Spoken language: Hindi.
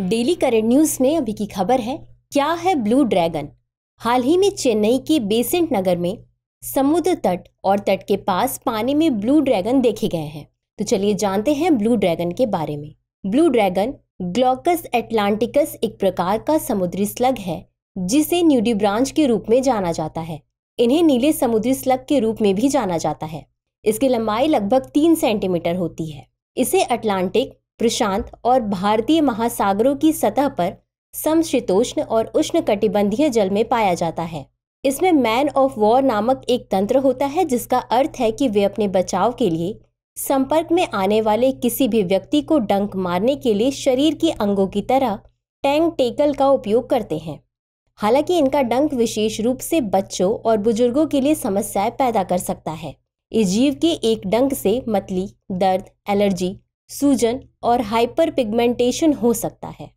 डेली करंट न्यूज में अभी की खबर है क्या है ब्लू ड्रैगन हाल ही में चेन्नई के बेसेंट नगर में समुद्र तट और तट के पास पानी में ब्लू ड्रैगन देखे गए हैं तो चलिए जानते हैं ब्लू ड्रैगन के बारे में ब्लू ड्रैगन ग्लॉकस एटलांटिकस एक प्रकार का समुद्री स्लग है जिसे न्यूडी ब्रांच के रूप में जाना जाता है इन्हें नीले समुद्री स्लग के रूप में भी जाना जाता है इसकी लंबाई लगभग तीन सेंटीमीटर होती है इसे अटलांटिक प्रशांत और भारतीय महासागरों की सतह पर समशीतोष्ण और उष्ण कटिबंधीय जल में पाया जाता है इसमें मैन ऑफ वॉर नामक एक तंत्र होता है जिसका अर्थ है कि वे अपने बचाव के लिए संपर्क में आने वाले किसी भी व्यक्ति को डंक मारने के लिए शरीर के अंगों की तरह टैंक टेकल का उपयोग करते हैं हालांकि इनका डंक विशेष रूप से बच्चों और बुजुर्गों के लिए समस्याएं पैदा कर सकता है इस जीव के एक डंक से मतली दर्द एलर्जी सूजन और हाइपर पिगमेंटेशन हो सकता है